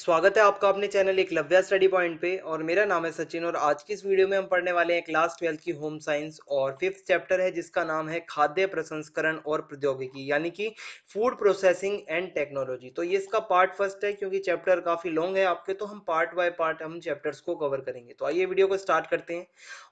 स्वागत है आपका अपने चैनल एक लव्या स्टडी पॉइंट पे और मेरा नाम है सचिन और आज की इस वीडियो में हम पढ़ने वाले हैं क्लास ट्वेल्थ की होम साइंस और फिफ्थ चैप्टर है जिसका नाम है खाद्य प्रसंस्करण और प्रौद्योगिकी यानी कि फूड प्रोसेसिंग एंड टेक्नोलॉजी तो ये इसका पार्ट फर्स्ट है क्योंकि चैप्टर काफ़ी लॉन्ग है आपके तो हम पार्ट बाय पार्ट हम चैप्टर्स को कवर करेंगे तो आइए वीडियो को स्टार्ट करते हैं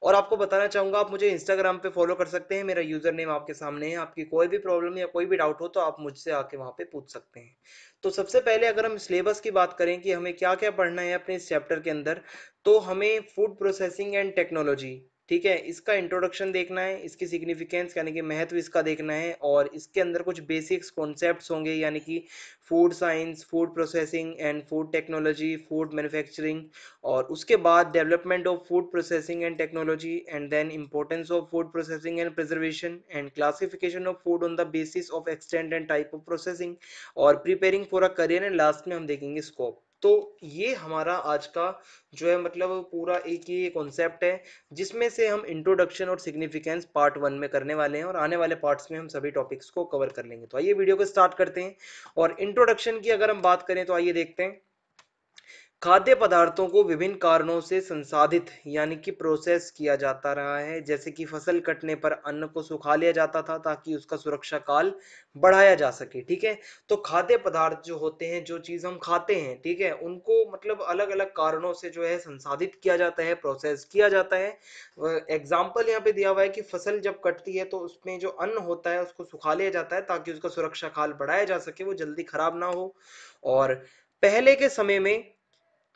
और आपको बताना चाहूंगा आप मुझे इंस्टाग्राम पर फॉलो कर सकते हैं मेरा यूज़र नेम आपके सामने है आपकी कोई भी प्रॉब्लम या कोई भी डाउट हो तो आप मुझसे आके वहाँ पे पूछ सकते हैं तो सबसे पहले अगर हम सिलेबस की बात करें हैं कि हमें क्या क्या पढ़ना है अपने इस चैप्टर के अंदर तो हमें फूड प्रोसेसिंग एंड टेक्नोलॉजी ठीक है इसका इंट्रोडक्शन देखना है इसकी सिग्निफिकेंस यानी कि महत्व इसका देखना है और इसके अंदर कुछ बेसिक्स कॉन्सेप्ट्स होंगे यानी कि food science food processing and food technology food manufacturing और उसके बाद development of food processing and technology and then importance of food processing and preservation and classification of food on the basis of extent and type of processing और preparing for a career and last में हम देखेंगे scope तो ये हमारा आज का जो है मतलब पूरा एक ही कॉन्सेप्ट है जिसमें से हम इंट्रोडक्शन और सिग्निफिकेंस पार्ट वन में करने वाले हैं और आने वाले पार्ट्स में हम सभी टॉपिक्स को कवर कर लेंगे तो आइए वीडियो को स्टार्ट करते हैं और इंट्रोडक्शन की अगर हम बात करें तो आइए देखते हैं खाद्य पदार्थों को विभिन्न कारणों से संसाधित यानी कि प्रोसेस किया जाता रहा है जैसे कि फसल कटने पर अन्न को सुखा लिया जाता था ताकि उसका सुरक्षा काल बढ़ाया जा सके ठीक है तो खाद्य पदार्थ जो होते हैं जो चीज़ हम खाते हैं ठीक है उनको मतलब अलग अलग कारणों से जो है संसाधित किया जाता है प्रोसेस किया जाता है एग्जाम्पल यहाँ पे दिया हुआ है कि फसल जब कटती है तो उसमें जो अन्न होता है उसको सुखा लिया जाता है ताकि उसका सुरक्षा काल बढ़ाया जा सके वो जल्दी खराब ना हो और पहले के समय में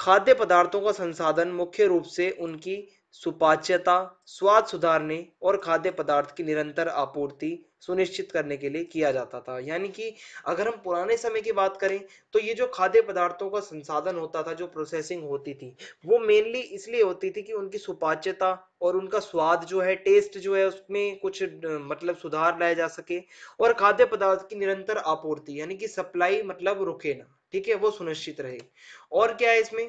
खाद्य पदार्थों का संसाधन मुख्य रूप से उनकी सुपाच्यता स्वाद सुधारने और खाद्य पदार्थ की निरंतर आपूर्ति सुनिश्चित करने के लिए किया जाता था यानी कि अगर हम पुराने समय की बात करें तो ये जो खाद्य पदार्थों का संसाधन होता था जो प्रोसेसिंग होती थी वो मेनली इसलिए होती थी कि उनकी सुपाच्यता और उनका स्वाद जो है टेस्ट जो है उसमें कुछ मतलब सुधार लाया जा सके और खाद्य पदार्थ की निरंतर आपूर्ति यानी कि सप्लाई मतलब रुके ना ठीक है वो सुनिश्चित रहे और क्या है इसमें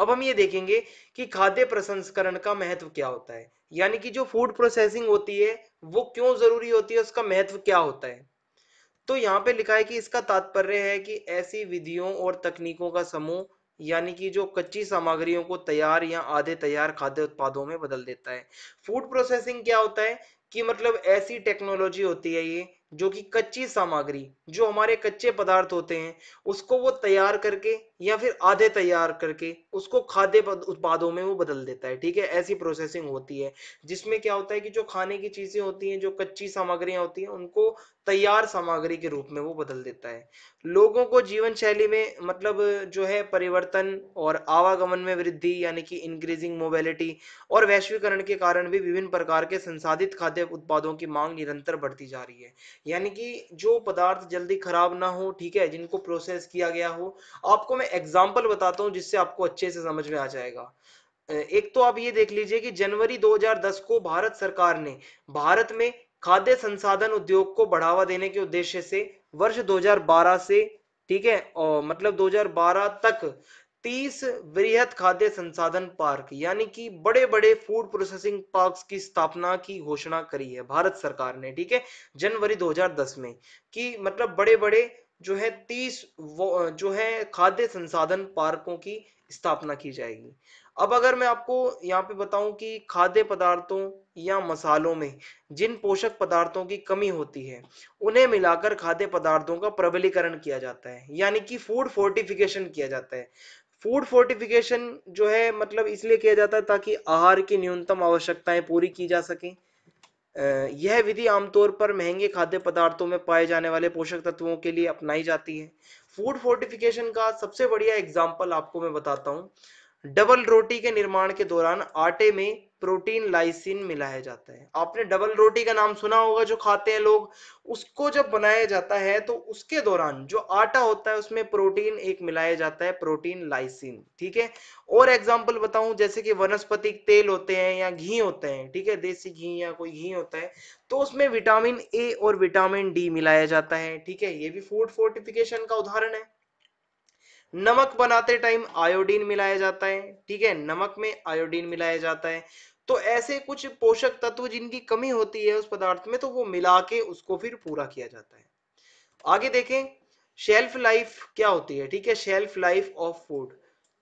अब हम ये देखेंगे कि खाद्य प्रसंस्करण का महत्व क्या होता है यानी कि जो फूड प्रोसेसिंग होती है वो क्यों जरूरी होती है उसका महत्व क्या होता है तो यहाँ पे लिखा है कि इसका तात्पर्य है कि ऐसी विधियों और तकनीकों का समूह यानी कि जो कच्ची सामग्रियों को तैयार या आधे तैयार खाद्य उत्पादों में बदल देता है फूड प्रोसेसिंग क्या होता है कि मतलब ऐसी टेक्नोलॉजी होती है ये जो कि कच्ची सामग्री जो हमारे कच्चे पदार्थ होते हैं उसको वो तैयार करके या फिर आधे तैयार करके उसको खाद्य उत्पादों में वो बदल देता है ठीक है ऐसी प्रोसेसिंग होती है जिसमें क्या होता है कि जो खाने की चीज़ें होती हैं जो कच्ची सामग्रियां होती हैं उनको तैयार सामग्री के रूप में वो बदल देता है लोगों को जीवन शैली में मतलब जो है परिवर्तन और आवागमन में वृद्धि यानी कि इंक्रीजिंग मोबिलिटी और वैश्वीकरण के कारण भी विभिन्न प्रकार के संसाधित खाद्य खाद्य उत्पादों की मांग निरंतर बढ़ती जा रही है यानी कि जो पदार्थ जल्दी खराब ना हो ठीक है जिनको प्रोसेस किया गया हो आपको मैं एग्जाम्पल बताता हूँ जिससे आपको अच्छे से समझ में आ जाएगा एक तो आप ये देख लीजिए कि जनवरी 2010 को भारत सरकार ने भारत में खाद्य संसाधन उद्योग को बढ़ावा देने के उद्देश्य से वर्ष 2012 से ठीक है और मतलब 2012 तक तीस वृहत खाद्य संसाधन पार्क यानी कि बड़े बड़े फूड प्रोसेसिंग पार्क्स की स्थापना की घोषणा करी है भारत सरकार ने ठीक है जनवरी 2010 में कि मतलब बड़े बड़े जो है तीस जो है खाद्य संसाधन पार्कों की स्थापना की जाएगी अब अगर मैं आपको यहाँ पे बताऊं कि खाद्य पदार्थों या मसालों में जिन पोषक पदार्थों की कमी होती है उन्हें मिलाकर खाद्य पदार्थों का प्रबलीकरण किया जाता है यानी कि फूड फोर्टिफिकेशन किया जाता है फूड फोर्टिफिकेशन जो है मतलब इसलिए किया जाता है ताकि आहार की न्यूनतम आवश्यकताएं पूरी की जा सके यह विधि आमतौर पर महंगे खाद्य पदार्थों में पाए जाने वाले पोषक तत्वों के लिए अपनाई जाती है फूड फोर्टिफिकेशन का सबसे बढ़िया एग्जाम्पल आपको मैं बताता हूँ डबल रोटी के निर्माण के दौरान आटे में प्रोटीन लाइसिन मिलाया जाता है आपने डबल रोटी का नाम सुना होगा जो खाते हैं लोग उसको जब बनाया जाता है तो उसके दौरान जो आटा होता है उसमें प्रोटीन एक मिलाया जाता है प्रोटीन लाइसिन ठीक है और एग्जाम्पल बताऊं जैसे कि वनस्पति तेल होते हैं या घी होते हैं ठीक है देसी घी या कोई घी होता है तो उसमें विटामिन ए और विटामिन डी मिलाया जाता है ठीक है ये भी फूड फोर्टिफिकेशन का उदाहरण है नमक बनाते टाइम आयोडीन मिलाया जाता है ठीक है नमक में आयोडीन मिलाया जाता है तो ऐसे कुछ पोषक तत्व जिनकी कमी होती है उस पदार्थ में तो वो मिला के उसको फिर पूरा किया जाता है आगे देखें शेल्फ लाइफ क्या होती है ठीक है शेल्फ लाइफ ऑफ फूड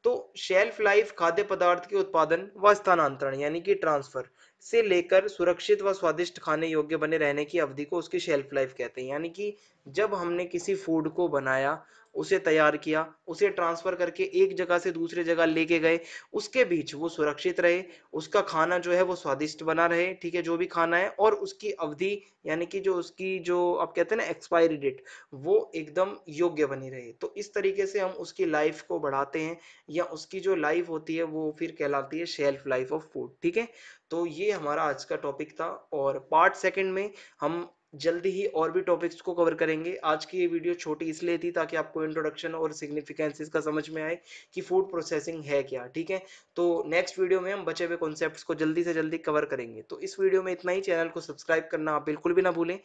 तो शेल्फ लाइफ खाद्य पदार्थ के उत्पादन व स्थानांतरण यानी कि ट्रांसफर से लेकर सुरक्षित व स्वादिष्ट खाने योग्य बने रहने की अवधि को उसकी शेल्फ लाइफ कहते हैं यानी कि जब हमने किसी फूड को बनाया उसे तैयार किया उसे ट्रांसफ़र करके एक जगह से दूसरे जगह लेके गए उसके बीच वो सुरक्षित रहे उसका खाना जो है वो स्वादिष्ट बना रहे ठीक है जो भी खाना है और उसकी अवधि यानी कि जो उसकी जो आप कहते हैं ना एक्सपायरी डेट वो एकदम योग्य बनी रहे तो इस तरीके से हम उसकी लाइफ को बढ़ाते हैं या उसकी जो लाइफ होती है वो फिर कहलाती है शेल्फ लाइफ ऑफ फूड ठीक है तो ये हमारा आज का टॉपिक था और पार्ट सेकेंड में हम जल्दी ही और भी टॉपिक्स को कवर करेंगे आज की ये वीडियो छोटी इसलिए थी ताकि आपको इंट्रोडक्शन और सिग्निफिकेंसिस का समझ में आए कि फूड प्रोसेसिंग है क्या ठीक है तो नेक्स्ट वीडियो में हम बचे हुए कॉन्सेप्ट को जल्दी से जल्दी कवर करेंगे तो इस वीडियो में इतना ही चैनल को सब्सक्राइब करना आप बिल्कुल भी ना भूलें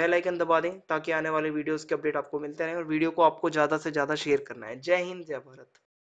बेलाइकन दबा दें ताकि आने वाले वीडियोज़ के अपडेट आपको मिलते रहें और वीडियो को आपको ज़्यादा से ज़्यादा शेयर करना है जय हिंद जय भारत